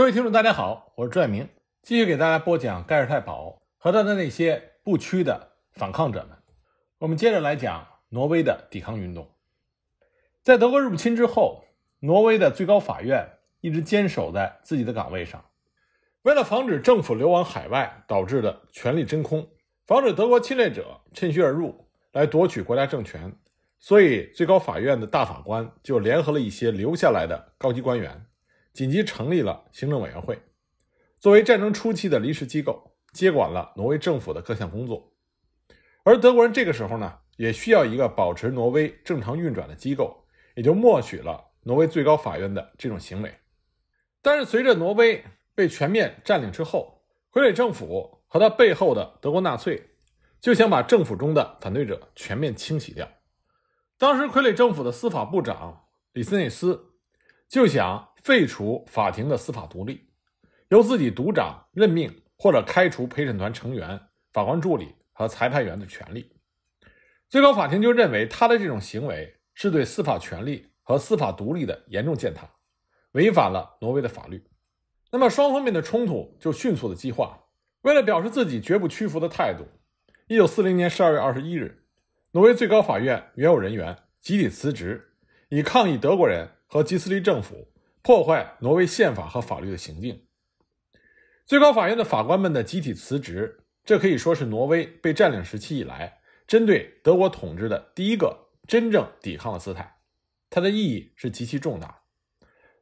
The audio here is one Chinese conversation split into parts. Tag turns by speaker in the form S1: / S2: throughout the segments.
S1: 各位听众，大家好，我是朱爱明，继续给大家播讲盖尔太保和他的那些不屈的反抗者们。我们接着来讲挪威的抵抗运动。在德国入侵之后，挪威的最高法院一直坚守在自己的岗位上，为了防止政府流亡海外导致的权力真空，防止德国侵略者趁虚而入来夺取国家政权，所以最高法院的大法官就联合了一些留下来的高级官员。紧急成立了行政委员会，作为战争初期的临时机构，接管了挪威政府的各项工作。而德国人这个时候呢，也需要一个保持挪威正常运转的机构，也就默许了挪威最高法院的这种行为。但是，随着挪威被全面占领之后，傀儡政府和他背后的德国纳粹就想把政府中的反对者全面清洗掉。当时，傀儡政府的司法部长李斯内斯就想。废除法庭的司法独立，由自己独掌任命或者开除陪审团成员、法官助理和裁判员的权利。最高法庭就认为他的这种行为是对司法权力和司法独立的严重践踏，违反了挪威的法律。那么，双方面的冲突就迅速的激化。为了表示自己绝不屈服的态度，一九四零年十二月二十一日，挪威最高法院原有人员集体辞职，以抗议德国人和基斯利政府。破坏挪威宪法和法律的行径，最高法院的法官们的集体辞职，这可以说是挪威被占领时期以来针对德国统治的第一个真正抵抗的姿态，它的意义是极其重大。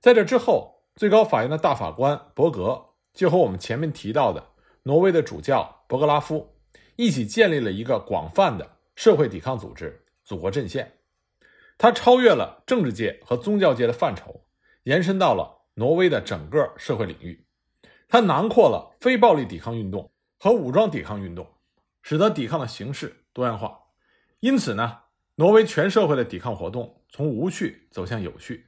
S1: 在这之后，最高法院的大法官伯格就和我们前面提到的挪威的主教博格拉夫一起建立了一个广泛的社会抵抗组织——祖国阵线，它超越了政治界和宗教界的范畴。延伸到了挪威的整个社会领域，它囊括了非暴力抵抗运动和武装抵抗运动，使得抵抗的形式多样化。因此呢，挪威全社会的抵抗活动从无序走向有序。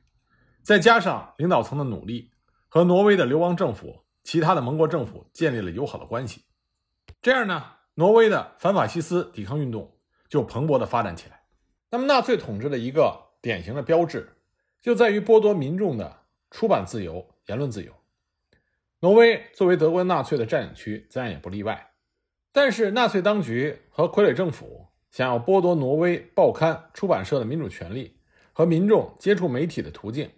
S1: 再加上领导层的努力和挪威的流亡政府、其他的盟国政府建立了友好的关系，这样呢，挪威的反法西斯抵抗运动就蓬勃的发展起来。那么，纳粹统治的一个典型的标志。就在于剥夺民众的出版自由、言论自由。挪威作为德国纳粹的占领区，自然也不例外。但是，纳粹当局和傀儡政府想要剥夺挪威报刊、出版社的民主权利和民众接触媒体的途径，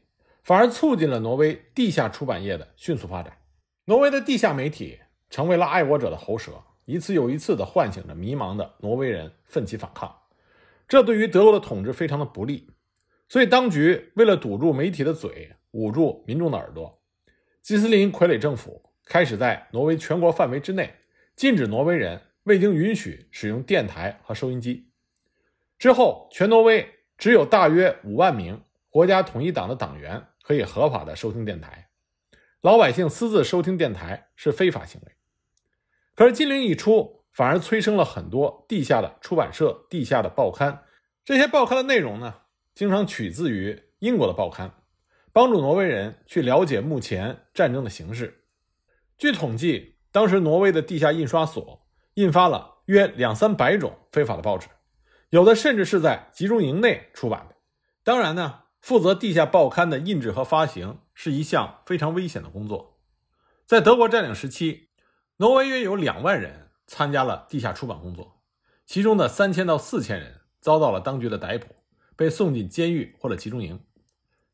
S1: 反而促进了挪威地下出版业的迅速发展。挪威的地下媒体成为了爱国者的喉舌，一次又一次地唤醒着迷茫的挪威人奋起反抗。这对于德国的统治非常的不利。所以，当局为了堵住媒体的嘴，捂住民众的耳朵，基斯林傀儡政府开始在挪威全国范围之内禁止挪威人未经允许使用电台和收音机。之后，全挪威只有大约五万名国家统一党的党员可以合法的收听电台，老百姓私自收听电台是非法行为。可是，禁令一出，反而催生了很多地下的出版社、地下的报刊。这些报刊的内容呢？经常取自于英国的报刊，帮助挪威人去了解目前战争的形势。据统计，当时挪威的地下印刷所印发了约两三百种非法的报纸，有的甚至是在集中营内出版的。当然呢，负责地下报刊的印制和发行是一项非常危险的工作。在德国占领时期，挪威约有两万人参加了地下出版工作，其中的三千到四千人遭到了当局的逮捕。被送进监狱或者集中营，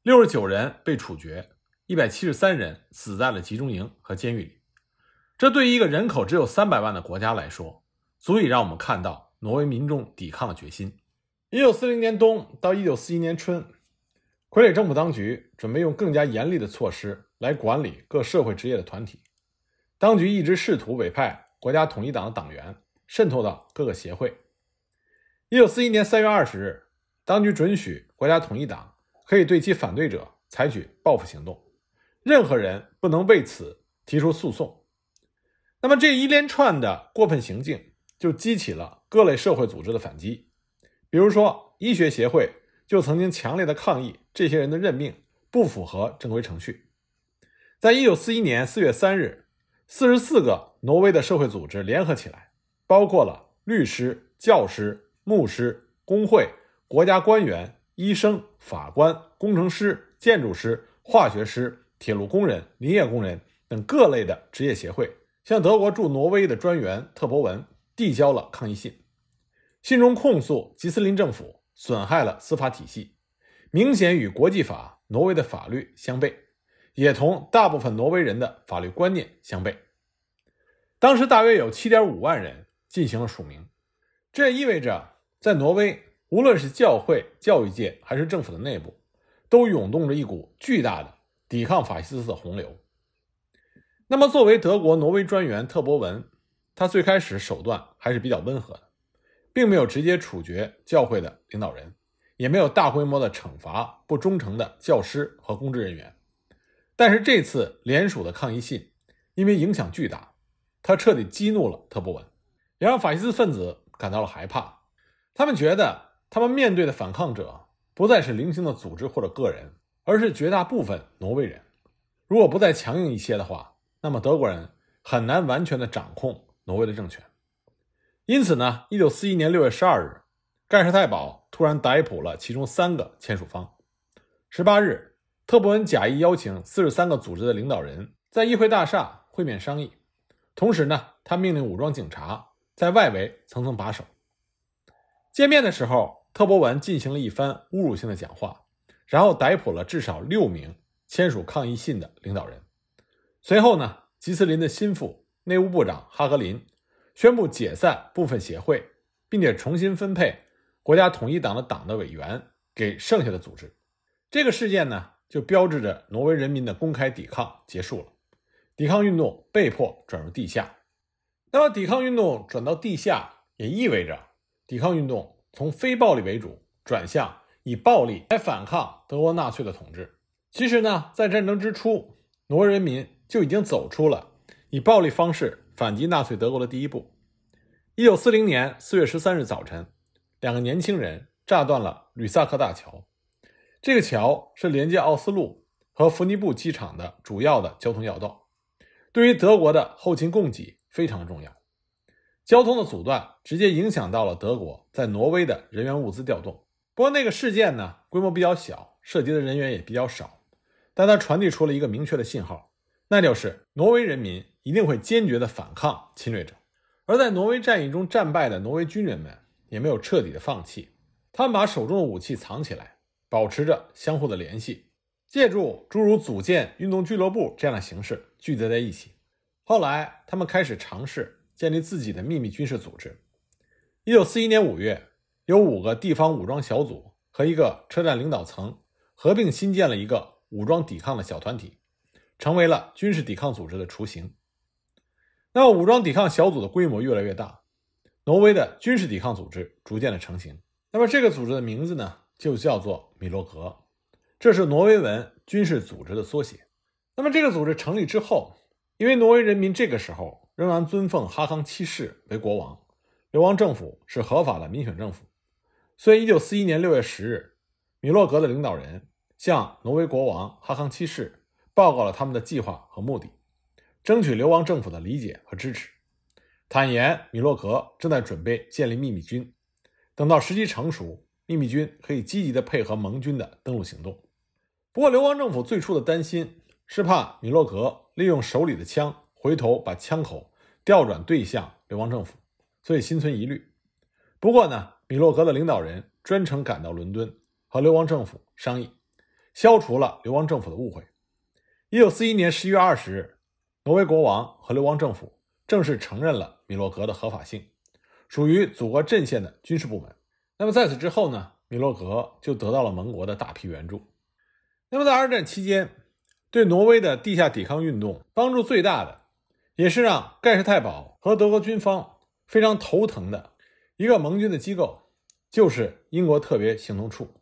S1: 六十九人被处决，一百七十三人死在了集中营和监狱里。这对于一个人口只有三百万的国家来说，足以让我们看到挪威民众抵抗的决心。一九四零年冬到一九四一年春，傀儡政府当局准备用更加严厉的措施来管理各社会职业的团体。当局一直试图委派国家统一党的党员渗透到各个协会。一九四一年三月二十日。当局准许国家统一党可以对其反对者采取报复行动，任何人不能为此提出诉讼。那么这一连串的过分行径就激起了各类社会组织的反击，比如说医学协会就曾经强烈的抗议这些人的任命不符合正规程序。在一九四一年四月三日，四十四个挪威的社会组织联合起来，包括了律师、教师、牧师、工会。国家官员、医生、法官、工程师、建筑师、化学师、铁路工人、林业工人等各类的职业协会，向德国驻挪威的专员特伯文递交了抗议信。信中控诉吉斯林政府损害了司法体系，明显与国际法、挪威的法律相悖，也同大部分挪威人的法律观念相悖。当时大约有7.5万人进行了署名，这意味着在挪威。无论是教会、教育界还是政府的内部，都涌动着一股巨大的抵抗法西斯的洪流。那么，作为德国挪威专员特伯文，他最开始手段还是比较温和的，并没有直接处决教会的领导人，也没有大规模的惩罚不忠诚的教师和公职人员。但是，这次联署的抗议信因为影响巨大，他彻底激怒了特伯文，也让法西斯分子感到了害怕。他们觉得。他们面对的反抗者不再是零星的组织或者个人，而是绝大部分挪威人。如果不再强硬一些的话，那么德国人很难完全的掌控挪威的政权。因此呢，一九四一年六月十二日，盖世太保突然逮捕了其中三个签署方。十八日，特伯恩假意邀请四十三个组织的领导人在议会大厦会面商议，同时呢，他命令武装警察在外围层层把守。见面的时候。特伯文进行了一番侮辱性的讲话，然后逮捕了至少六名签署抗议信的领导人。随后呢，吉斯林的心腹内务部长哈格林宣布解散部分协会，并且重新分配国家统一党的党的委员给剩下的组织。这个事件呢，就标志着挪威人民的公开抵抗结束了，抵抗运动被迫转入地下。那么，抵抗运动转到地下，也意味着抵抗运动。从非暴力为主转向以暴力来反抗德国纳粹的统治。其实呢，在战争之初，挪威人民就已经走出了以暴力方式反击纳粹德国的第一步。一九四零年四月十三日早晨，两个年轻人炸断了吕萨克大桥。这个桥是连接奥斯陆和弗尼布机场的主要的交通要道，对于德国的后勤供给非常重要。交通的阻断直接影响到了德国在挪威的人员物资调动。不过那个事件呢，规模比较小，涉及的人员也比较少，但它传递出了一个明确的信号，那就是挪威人民一定会坚决的反抗侵略者。而在挪威战役中战败的挪威军人们也没有彻底的放弃，他们把手中的武器藏起来，保持着相互的联系，借助诸如组建运动俱乐部这样的形式聚集在一起。后来他们开始尝试。建立自己的秘密军事组织。一九四一年五月，有五个地方武装小组和一个车站领导层合并，新建了一个武装抵抗的小团体，成为了军事抵抗组织的雏形。那么，武装抵抗小组的规模越来越大，挪威的军事抵抗组织逐渐的成型。那么，这个组织的名字呢，就叫做米洛格，这是挪威文军事组织的缩写。那么，这个组织成立之后，因为挪威人民这个时候。仍然尊奉哈康七世为国王，流亡政府是合法的民选政府。虽一九四一年六月十日，米洛格的领导人向挪威国王哈康七世报告了他们的计划和目的，争取流亡政府的理解和支持。坦言米洛格正在准备建立秘密军，等到时机成熟，秘密军可以积极的配合盟军的登陆行动。不过，流亡政府最初的担心是怕米洛格利用手里的枪。回头把枪口调转对向流亡政府，所以心存疑虑。不过呢，米洛格的领导人专程赶到伦敦和流亡政府商议，消除了流亡政府的误会。一九四一年十一月二十日，挪威国王和流亡政府正式承认了米洛格的合法性，属于祖国阵线的军事部门。那么在此之后呢，米洛格就得到了盟国的大批援助。那么在二战期间，对挪威的地下抵抗运动帮助最大的。也是让盖世太保和德国军方非常头疼的一个盟军的机构，就是英国特别行动处，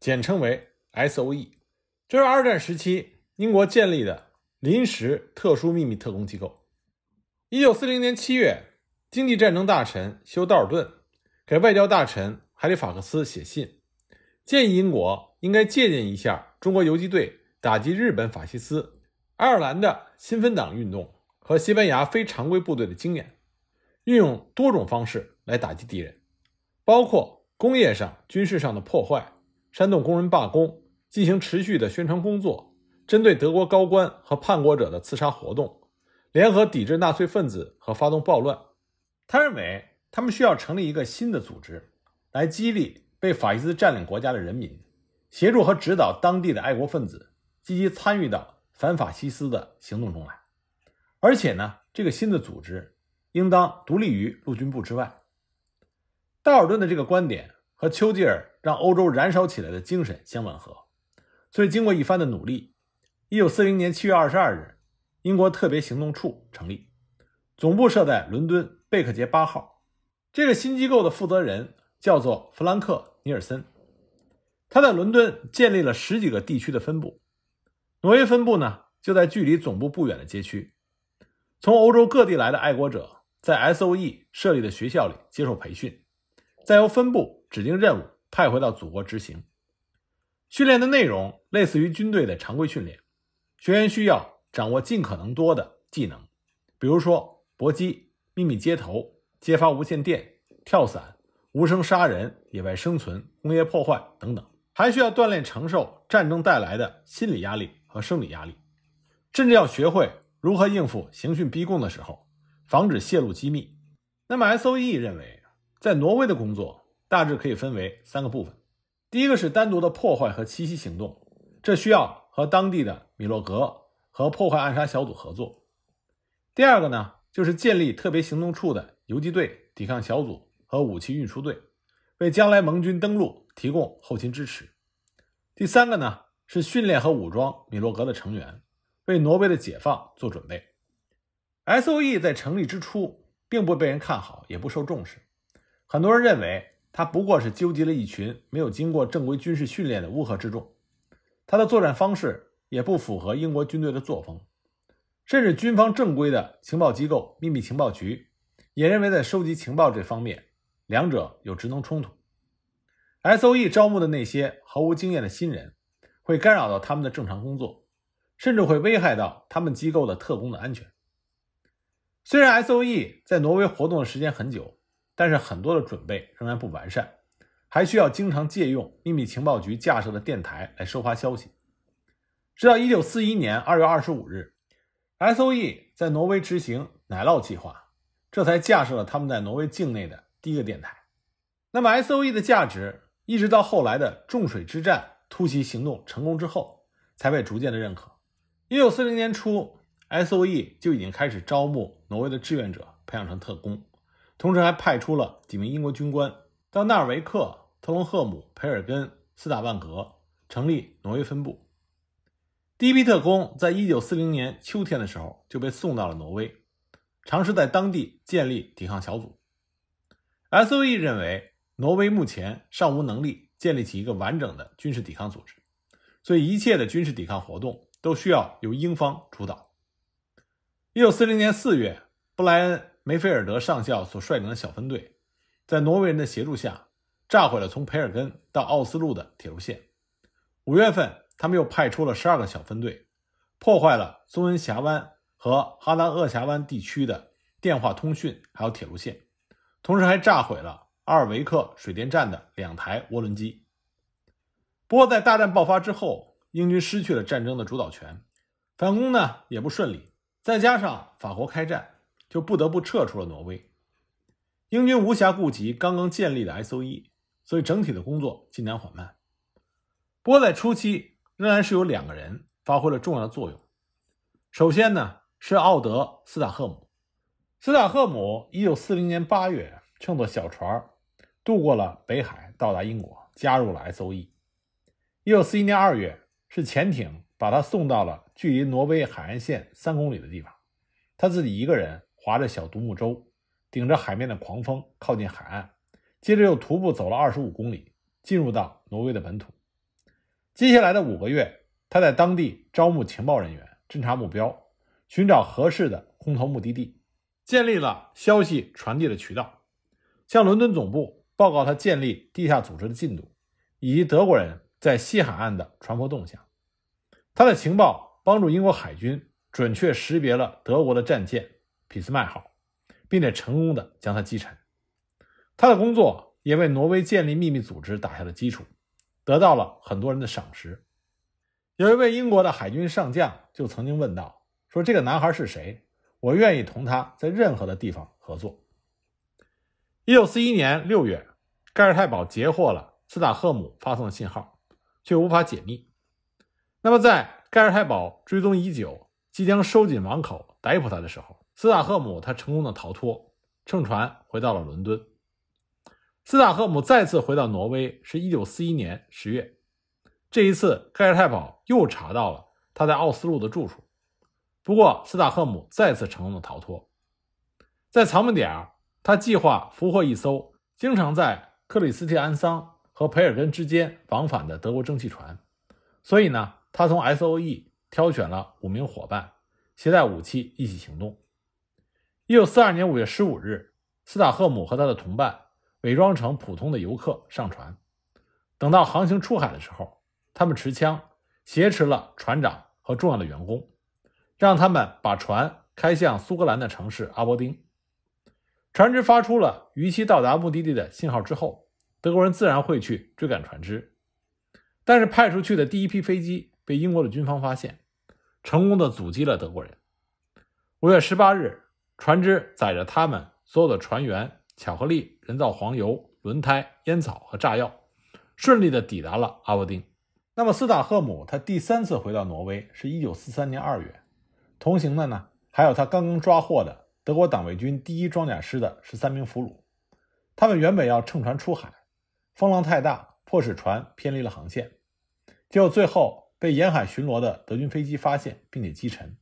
S1: 简称为 S.O.E。这是二战时期英国建立的临时特殊秘密特工机构。一九四零年七月，经济战争大臣休·道尔顿给外交大臣海利法克斯写信，建议英国应该借鉴一下中国游击队打击日本法西斯、爱尔兰的新芬党运动。和西班牙非常规部队的经验，运用多种方式来打击敌人，包括工业上、军事上的破坏，煽动工人罢工，进行持续的宣传工作，针对德国高官和叛国者的刺杀活动，联合抵制纳粹分子和发动暴乱。他认为，他们需要成立一个新的组织，来激励被法西斯占领国家的人民，协助和指导当地的爱国分子积极参与到反法西斯的行动中来。而且呢，这个新的组织应当独立于陆军部之外。道尔顿的这个观点和丘吉尔让欧洲燃烧起来的精神相吻合，所以经过一番的努力，一九四零年七月二十二日，英国特别行动处成立，总部设在伦敦贝克街八号。这个新机构的负责人叫做弗兰克·尼尔森，他在伦敦建立了十几个地区的分部。挪威分部呢，就在距离总部不远的街区。从欧洲各地来的爱国者，在 S O E 设立的学校里接受培训，再由分部指定任务派回到祖国执行。训练的内容类似于军队的常规训练，学员需要掌握尽可能多的技能，比如说搏击、秘密接头、揭发无线电、跳伞、无声杀人、野外生存、工业破坏等等，还需要锻炼承受战争带来的心理压力和生理压力，甚至要学会。如何应付刑讯逼供的时候，防止泄露机密？那么 S O E 认为，在挪威的工作大致可以分为三个部分：第一个是单独的破坏和袭息行动，这需要和当地的米洛格和破坏暗杀小组合作；第二个呢，就是建立特别行动处的游击队抵抗小组和武器运输队，为将来盟军登陆提供后勤支持；第三个呢，是训练和武装米洛格的成员。为挪威的解放做准备。S O E 在成立之初并不被人看好，也不受重视。很多人认为它不过是纠集了一群没有经过正规军事训练的乌合之众，它的作战方式也不符合英国军队的作风。甚至军方正规的情报机构秘密情报局也认为，在收集情报这方面，两者有职能冲突。S O E 招募的那些毫无经验的新人，会干扰到他们的正常工作。甚至会危害到他们机构的特工的安全。虽然 SOE 在挪威活动的时间很久，但是很多的准备仍然不完善，还需要经常借用秘密情报局架设的电台来收发消息。直到一九四一年二月二十五日，SOE 在挪威执行“奶酪计划”，这才架设了他们在挪威境内的第一个电台。那么，SOE 的价值一直到后来的重水之战突袭行动成功之后，才被逐渐的认可。一九四零年初，S.O.E. 就已经开始招募挪威的志愿者，培养成特工，同时还派出了几名英国军官到纳尔维克、特隆赫姆、培尔根、斯塔万格，成立挪威分部。第一批特工在一九四零年秋天的时候就被送到了挪威，尝试在当地建立抵抗小组。S.O.E. 认为，挪威目前尚无能力建立起一个完整的军事抵抗组织，所以一切的军事抵抗活动。都需要由英方主导。一九四零年四月，布莱恩·梅菲尔德上校所率领的小分队，在挪威人的协助下，炸毁了从培尔根到奥斯陆的铁路线。五月份，他们又派出了十二个小分队，破坏了宗恩峡湾和哈达厄峡湾地区的电话通讯还有铁路线，同时还炸毁了阿尔维克水电站的两台涡轮机。不过，在大战爆发之后。英军失去了战争的主导权，反攻呢也不顺利，再加上法国开战，就不得不撤出了挪威。英军无暇顾及刚刚建立的 S O E，所以整体的工作进展缓慢。不过在初期，仍然是有两个人发挥了重要的作用。首先呢是奥德·斯塔赫姆。斯塔赫姆一九四零年八月乘坐小船渡过了北海，到达英国，加入了 S O E。一九四一年二月。是潜艇把他送到了距离挪威海岸线三公里的地方，他自己一个人划着小独木舟，顶着海面的狂风靠近海岸，接着又徒步走了二十五公里，进入到挪威的本土。接下来的五个月，他在当地招募情报人员，侦查目标，寻找合适的空投目的地，建立了消息传递的渠道，向伦敦总部报告他建立地下组织的进度，以及德国人。在西海岸的船舶动向，他的情报帮助英国海军准确识别了德国的战舰“俾斯麦号”，并且成功的将它击沉。他的工作也为挪威建立秘密组织打下了基础，得到了很多人的赏识。有一位英国的海军上将就曾经问道：“说这个男孩是谁？我愿意同他在任何的地方合作。”一九四一年六月，盖尔泰堡截获了斯塔赫姆发送的信号。却无法解密。那么，在盖尔泰堡追踪已久，即将收紧网口逮捕他的时候，斯塔赫姆他成功的逃脱，乘船回到了伦敦。斯塔赫姆再次回到挪威是一九四一年十月，这一次盖尔泰堡又查到了他在奥斯陆的住处，不过斯塔赫姆再次成功的逃脱，在藏木点他计划俘获一艘经常在克里斯蒂安桑。和培尔根之间往返的德国蒸汽船，所以呢，他从 S O E 挑选了五名伙伴，携带武器一起行动。一九四二年五月十五日，斯塔赫姆和他的同伴伪装成普通的游客上船。等到航行出海的时候，他们持枪挟持了船长和重要的员工，让他们把船开向苏格兰的城市阿伯丁。船只发出了逾期到达目的地的信号之后。德国人自然会去追赶船只，但是派出去的第一批飞机被英国的军方发现，成功的阻击了德国人。五月十八日，船只载着他们所有的船员、巧克力、人造黄油、轮胎、烟草和炸药，顺利的抵达了阿伯丁。那么斯塔赫姆他第三次回到挪威是一九四三年二月，同行的呢还有他刚刚抓获的德国党卫军第一装甲师的十三名俘虏，他们原本要乘船出海。风浪太大，迫使船偏离了航线，结果最后被沿海巡逻的德军飞机发现，并且击沉。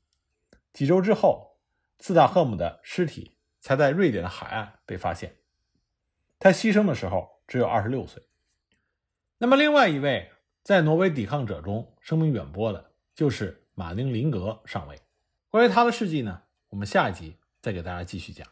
S1: 几周之后，斯大赫姆的尸体才在瑞典的海岸被发现。他牺牲的时候只有二十六岁。那么，另外一位在挪威抵抗者中声名远播的就是马丁林格上尉。关于他的事迹呢，我们下一集再给大家继续讲。